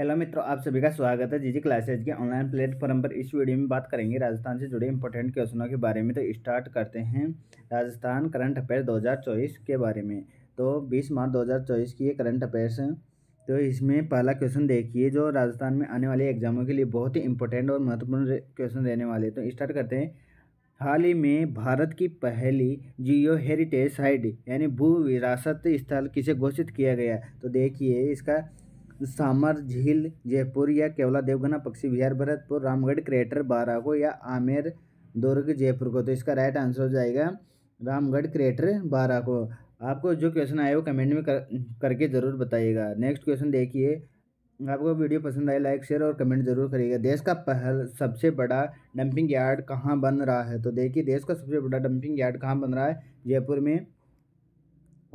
hello मित्रों आप सभी का स्वागत है जीजी क्लासेज के ऑनलाइन प्लेटफॉर्म पर इस वीडियो में बात करेंगे राजस्थान से जुड़े इंपॉर्टेंट क्वेश्चनों के बारे में तो स्टार्ट करते हैं राजस्थान करंट अफेयर 2024 के बारे में तो 20 मार्च 2024 की ये करंट अफेयर्स हैं तो इसमें पहला क्वेश्चन देखिए जो राजस्थान में आने वाले एग्जामों के लिए बहुत ही इंपॉर्टेंट और महत्वपूर्ण क्वेश्चन रहने वाले तो स्टार्ट करते हैं हाल ही में भारत की पहली जियो हेरिटेज साइट यानी भू विरासत स्थल किसे घोषित किया गया तो देखिए इसका सामर झील जयपुर या केवला देवघना पक्षी विहार भरतपुर रामगढ़ क्रिएटर बारह को या आमेर दुर्ग जयपुर को तो इसका राइट आंसर हो जाएगा रामगढ़ क्रिएटर बारह को आपको जो क्वेश्चन आया वो कमेंट में कर, करके ज़रूर बताइएगा नेक्स्ट क्वेश्चन देखिए आपको वीडियो पसंद आए लाइक शेयर और कमेंट जरूर करिएगा देश का पहल सबसे बड़ा डंपिंग यार्ड कहाँ बन रहा है तो देखिए देश का सबसे बड़ा डंपिंग यार्ड कहाँ बन रहा है जयपुर में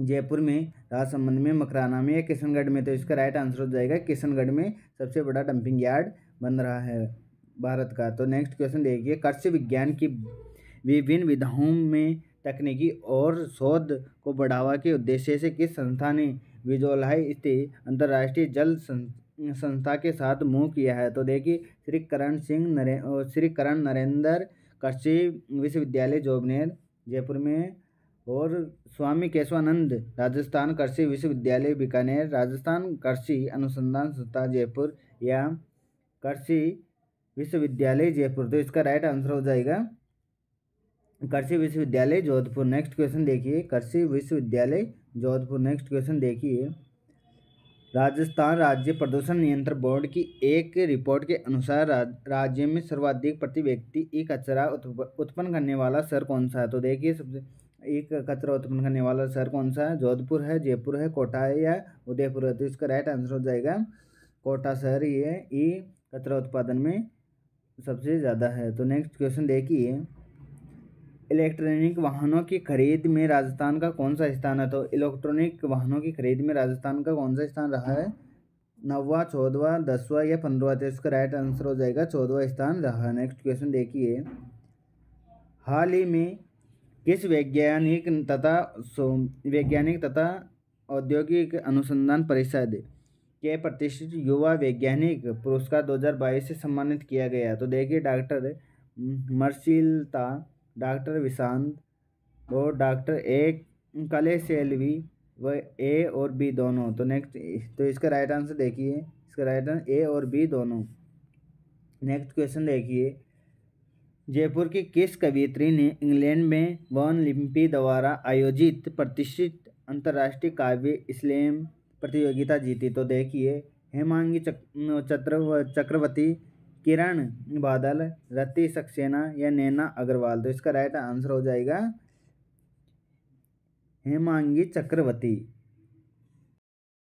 जयपुर में संबंध में मकराना में या किशनगढ़ में तो इसका राइट आंसर हो जाएगा किशनगढ़ में सबसे बड़ा डंपिंग यार्ड बन रहा है भारत का तो नेक्स्ट क्वेश्चन देखिए कृषि विज्ञान की विभिन्न विधाओं में तकनीकी और शोध को बढ़ावा के उद्देश्य से किस संस्था ने विजोलाई स्थित अंतर्राष्ट्रीय जल संस्था के साथ मुँह किया है तो देखिए श्री करण सिंह नरें श्री करण नरेंद्र कृषि विश्वविद्यालय जोबनेर जयपुर में और स्वामी केशवानंद राजस्थान कृषि विश्वविद्यालय बीकानेर राजस्थान कृषि अनुसंधान संस्था जयपुर या कृषि विश्वविद्यालय जयपुर तो इसका राइट आंसर हो जाएगा कृषि विश्वविद्यालय जोधपुर नेक्स्ट क्वेश्चन देखिए कृषि विश्वविद्यालय जोधपुर नेक्स्ट क्वेश्चन देखिए राजस्थान राज्य प्रदूषण नियंत्रण बोर्ड की एक रिपोर्ट के अनुसार राज्य में सर्वाधिक प्रति व्यक्ति ई कचरा उत्पन्न करने वाला सर कौन सा है तो देखिए सबसे एक कचरा उत्पन्न करने वाला शहर कौन सा है जोधपुर है जयपुर है कोटा है या उदयपुर है तो इसका राइट आंसर हो जाएगा कोटा शहर ये ई कचरा उत्पादन में सबसे ज़्यादा है तो नेक्स्ट क्वेश्चन देखिए इलेक्ट्रॉनिक वाहनों की खरीद में राजस्थान का कौन सा स्थान है तो इलेक्ट्रॉनिक वाहनों की खरीद में राजस्थान का कौन सा स्थान रहा है नौवा चौदवा दसवा या पंद्रवा तो इसका राइट आंसर हो जाएगा चौदवा स्थान रहा नेक्स्ट क्वेश्चन देखिए हाल ही में किस वैज्ञानिक तथा वैज्ञानिक तथा औद्योगिक अनुसंधान परिषद के प्रतिष्ठित युवा वैज्ञानिक पुरस्कार 2022 से सम्मानित किया गया तो देखिए डॉक्टर मर्शीलता डॉक्टर विशांत और डॉक्टर ए कले सेल्वी व ए और बी दोनों तो नेक्स्ट तो इसका राइट आंसर देखिए इसका राइट आंसर ए और बी दोनों नेक्स्ट क्वेश्चन देखिए जयपुर की किस कवियत्री ने इंग्लैंड में लिम्पी द्वारा आयोजित प्रतिष्ठित अंतर्राष्ट्रीय काव्य स्लैम प्रतियोगिता जीती तो देखिए हेमांगी चक्र चक्रवर्ती किरण बादल रति सक्सेना या नैना अग्रवाल तो इसका राइट आंसर हो जाएगा हेमांगी चक्रवर्ती